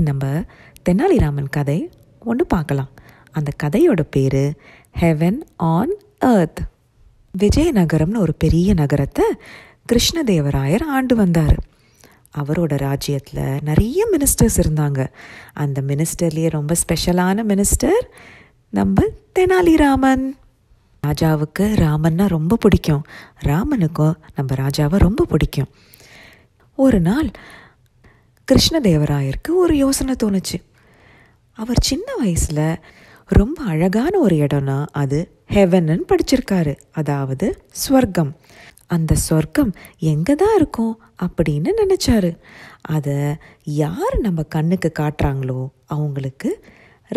இன்றைக்கி நம்ம தெனாலிராமன் கதை ஒன்று பார்க்கலாம் அந்த கதையோட பேர் ஹெவன் ஆன் ஏர்த் விஜயநகரம்னு ஒரு பெரிய நகரத்தை கிருஷ்ணதேவராயர் ஆண்டு வந்தார் அவரோட ராஜ்யத்தில் நிறைய மினிஸ்டர்ஸ் இருந்தாங்க அந்த மினிஸ்டர்லேயே ரொம்ப ஸ்பெஷலான மினிஸ்டர் நம்ம தெனாலிராமன் ராஜாவுக்கு ராமன்னா ரொம்ப பிடிக்கும் ராமனுக்கும் நம்ம ராஜாவை ரொம்ப பிடிக்கும் ஒரு நாள் கிருஷ்ணதேவராயருக்கு ஒரு யோசனை தோணுச்சு அவர் சின்ன வயசில் ரொம்ப அழகான ஒரு இடம்னா அது ஹெவன்னு படிச்சிருக்காரு அதாவது ஸ்வர்க்கம் அந்த சொர்க்கம் எங்கே தான் இருக்கும் அப்படின்னு நினச்சாரு அதை யார் நம்ம கண்ணுக்கு காட்டுறாங்களோ அவங்களுக்கு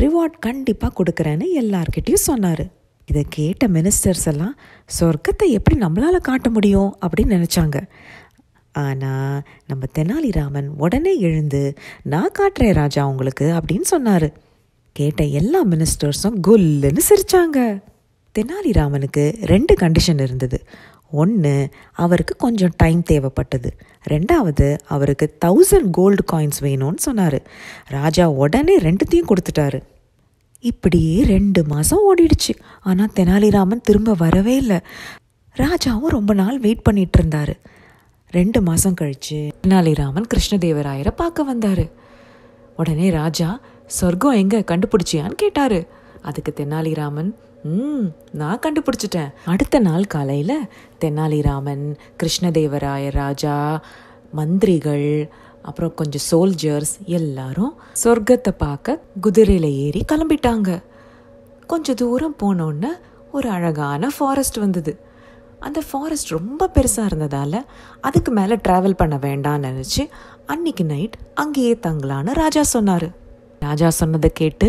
ரிவார்ட் கண்டிப்பாக கொடுக்குறேன்னு எல்லார்கிட்டேயும் சொன்னார் இதை கேட்ட மினிஸ்டர்ஸ் எல்லாம் சொர்க்கத்தை எப்படி நம்மளால் காட்ட முடியும் அப்படின்னு நினச்சாங்க ஆனால் நம்ம தெனாலிராமன் உடனே எழுந்து நான் காட்டுறேன் ராஜா உங்களுக்கு அப்படின்னு சொன்னார் கேட்ட எல்லா மினிஸ்டர்ஸும் குல்லுன்னு சிரித்தாங்க தெனாலிராமனுக்கு ரெண்டு கண்டிஷன் இருந்தது ஒன்று அவருக்கு கொஞ்சம் டைம் தேவைப்பட்டது ரெண்டாவது அவருக்கு தௌசண்ட் கோல்டு காயின்ஸ் வேணும்னு சொன்னார் ராஜா உடனே ரெண்டுத்தையும் கொடுத்துட்டாரு இப்படியே ரெண்டு மாதம் ஓடிடுச்சு ஆனால் தெனாலிராமன் திரும்ப வரவே இல்லை ராஜாவும் ரொம்ப நாள் வெயிட் பண்ணிகிட்டு இருந்தாரு ரெண்டு மாதம் கழித்து தெனாலிராமன் கிருஷ்ணதேவராயரை பார்க்க வந்தார் உடனே ராஜா சொர்க்கம் எங்கே கண்டுபிடிச்சியான்னு கேட்டார் அதுக்கு தெனாலிராமன் ம் நான் கண்டுபிடிச்சிட்டேன் அடுத்த நாள் காலையில் தெனாலிராமன் கிருஷ்ணதேவராயர் ராஜா மந்திரிகள் அப்புறம் கொஞ்சம் சோல்ஜர்ஸ் எல்லாரும் சொர்க்கத்தை பார்க்க குதிரையில் ஏறி கிளம்பிட்டாங்க கொஞ்சம் தூரம் போனோன்னே ஒரு அழகான ஃபாரஸ்ட் வந்தது அந்த ஃபாரஸ்ட் ரொம்ப பெருசாக இருந்ததால் அதுக்கு மேலே ட்ராவல் பண்ண வேண்டாம்னு நினச்சி அன்னைக்கு நைட் அங்கேயே தங்கலான்னு ராஜா சொன்னார் ராஜா சொன்னதை கேட்டு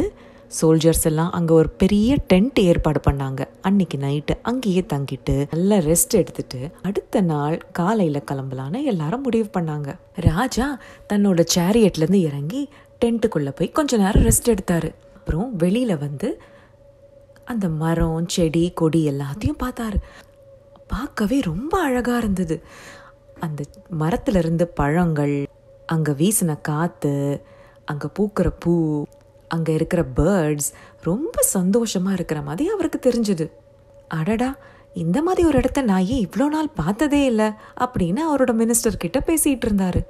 சோல்ஜர்ஸ் எல்லாம் அங்கே ஒரு பெரிய டென்ட் ஏற்பாடு பண்ணாங்க அன்னைக்கு நைட்டு அங்கேயே தங்கிட்டு நல்லா ரெஸ்ட் எடுத்துட்டு அடுத்த நாள் காலையில் கிளம்பலான்னு எல்லாரும் முடிவு பண்ணாங்க ராஜா தன்னோட சேரியட்லேருந்து இறங்கி டென்ட்டுக்குள்ளே போய் கொஞ்ச நேரம் ரெஸ்ட் எடுத்தார் அப்புறம் வெளியில் வந்து அந்த மரம் செடி கொடி எல்லாத்தையும் பார்த்தாரு பார்க்கவே ரொம்ப அழகாக இருந்தது அந்த மரத்தில் இருந்த பழங்கள் அங்கே வீசின காற்று அங்கே பூக்கிற பூ அங்கே இருக்கிற பேர்ட்ஸ் ரொம்ப சந்தோஷமாக இருக்கிற மாதிரி அவருக்கு தெரிஞ்சுது அடடா இந்த மாதிரி ஒரு இடத்த நான் ஏன் இவ்வளோ நாள் பார்த்ததே இல்லை அப்படின்னு அவரோட மினிஸ்டர் கிட்ட பேசிகிட்டு இருந்தார்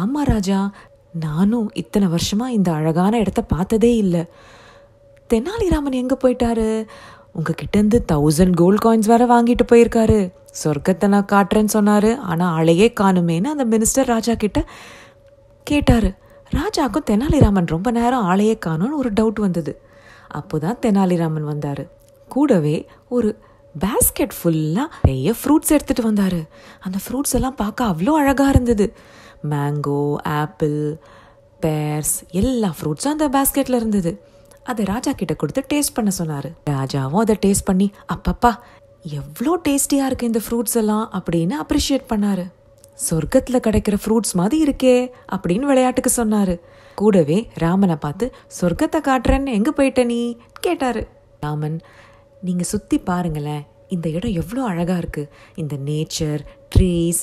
ஆமாம் ராஜா நானும் இத்தனை வருஷமாக இந்த அழகான இடத்த பார்த்ததே இல்லை தெனாலிராமன் எங்கே போயிட்டாரு இருந்து தௌசண்ட் கோல்ட் காயின்ஸ் வேற வாங்கிட்டு போயிருக்காரு சொர்க்கத்தை நான் காட்டுறேன்னு சொன்னார் ஆனால் அழையே காணுமேன்னு அந்த மினிஸ்டர் ராஜா கிட்ட கேட்டார் ராஜாக்கும் தெனாலிராமன் ரொம்ப நேரம் ஆலையே காணும்னு ஒரு டவுட் வந்தது அப்போ தான் தெனாலிராமன் வந்தார் கூடவே ஒரு பேஸ்கெட் ஃபுல்லாக நிறைய ஃப்ரூட்ஸ் எடுத்துகிட்டு வந்தார் அந்த ஃப்ரூட்ஸ் எல்லாம் பார்க்க அவ்வளோ அழகாக இருந்தது மேங்கோ ஆப்பிள் பேர்ஸ் எல்லா ஃப்ரூட்ஸும் அந்த பேஸ்கெட்டில் இருந்தது அதை ராஜா கிட்ட கொடுத்து டேஸ்ட் பண்ண சொன்னார் ராஜாவும் அதை டேஸ்ட் பண்ணி அப்பப்பா எவ்வளோ டேஸ்டியாக இருக்குது இந்த ஃப்ரூட்ஸ் எல்லாம் அப்படின்னு அப்ரிஷியேட் பண்ணார் சொர்க்கத்தில் கிடைக்கிற ஃப்ரூட்ஸ் மாதிரி இருக்கே அப்படின்னு விளையாட்டுக்கு சொன்னார் கூடவே ராமனை பார்த்து சொர்க்கத்தை காட்டுறேன்னு எங்கே போயிட்ட நீ கேட்டார் ராமன் நீங்கள் சுற்றி பாருங்களேன் இந்த இடம் எவ்வளோ அழகாக இருக்குது இந்த nature trees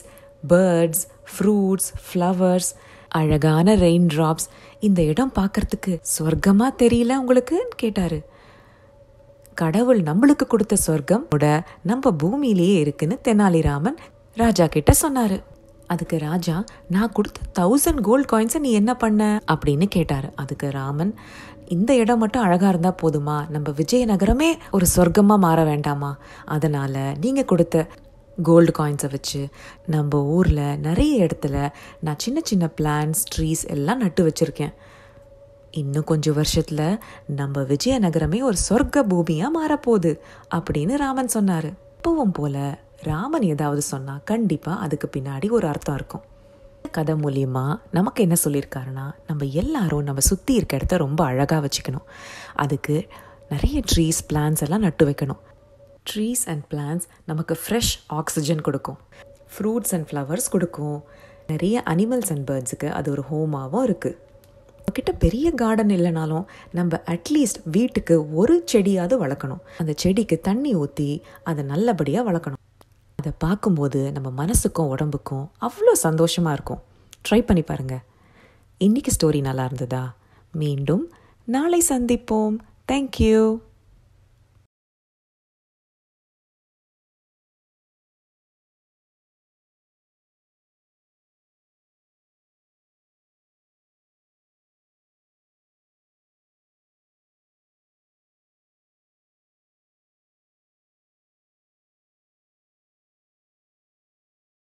birds fruits flowers அழகான ரெயின் ட்ராப்ஸ் இந்த இடம் பார்க்கறதுக்கு சொர்க்கமாக தெரியல உங்களுக்குன்னு கேட்டார் கடவுள் நம்மளுக்கு கொடுத்த சொர்க்கம் கூட நம்ம பூமியிலேயே இருக்குன்னு தெனாலிராமன் ராஜா கிட்ட சொன்னாரு அதுக்கு ராஜா நான் கொடுத்த தௌசண்ட் கோல்ட் காயின்ஸை நீ என்ன பண்ண அப்படின்னு கேட்டார் அதுக்கு ராமன் இந்த இடம் மட்டும் அழகாக இருந்தால் போதுமா நம்ம விஜயநகரமே ஒரு சொர்க்கமாக மாற வேண்டாமா அதனால் நீங்கள் கொடுத்த கோல்டு காயின்ஸை வச்சு நம்ம ஊரில் நிறைய இடத்துல நான் சின்ன சின்ன பிளான்ஸ் ட்ரீஸ் எல்லாம் நட்டு வச்சுருக்கேன் இன்னும் கொஞ்சம் வருஷத்தில் நம்ம விஜயநகரமே ஒரு சொர்க்க பூமியாக மாறப்போகுது அப்படின்னு ராமன் சொன்னார் இப்போவும் போல் ராமன் ஏதாவது சொன்னால் கண்டிப்பாக அதுக்கு பின்னாடி ஒரு அர்த்தம் இருக்கும் கதை மூலியமா நமக்கு என்ன சொல்லியிருக்காருன்னா நம்ம எல்லாரும் நம்ம சுற்றி இருக்க இடத்த ரொம்ப அழகாக வச்சுக்கணும் அதுக்கு நிறைய ட்ரீஸ் பிளான்ஸ் எல்லாம் நட்டு வைக்கணும் ட்ரீஸ் அண்ட் பிளான்ஸ் நமக்கு ஃப்ரெஷ் ஆக்சிஜன் கொடுக்கும் ஃப்ரூட்ஸ் அண்ட் ஃப்ளவர்ஸ் கொடுக்கும் நிறைய அனிமல்ஸ் அண்ட் பேர்ட்ஸுக்கு அது ஒரு ஹோமாகவும் இருக்குது நம்மக்கிட்ட பெரிய கார்டன் இல்லைனாலும் நம்ம அட்லீஸ்ட் வீட்டுக்கு ஒரு செடியாவது வளர்க்கணும் அந்த செடிக்கு தண்ணி ஊற்றி அதை நல்லபடியாக வளர்க்கணும் அதை பார்க்கும்போது நம்ம மனசுக்கும் உடம்புக்கும் அவ்வளோ சந்தோஷமாக இருக்கும் ட்ரை பண்ணி பாருங்கள் இன்றைக்கி ஸ்டோரி நல்லா இருந்ததா மீண்டும் நாளை சந்திப்போம் தேங்க்யூ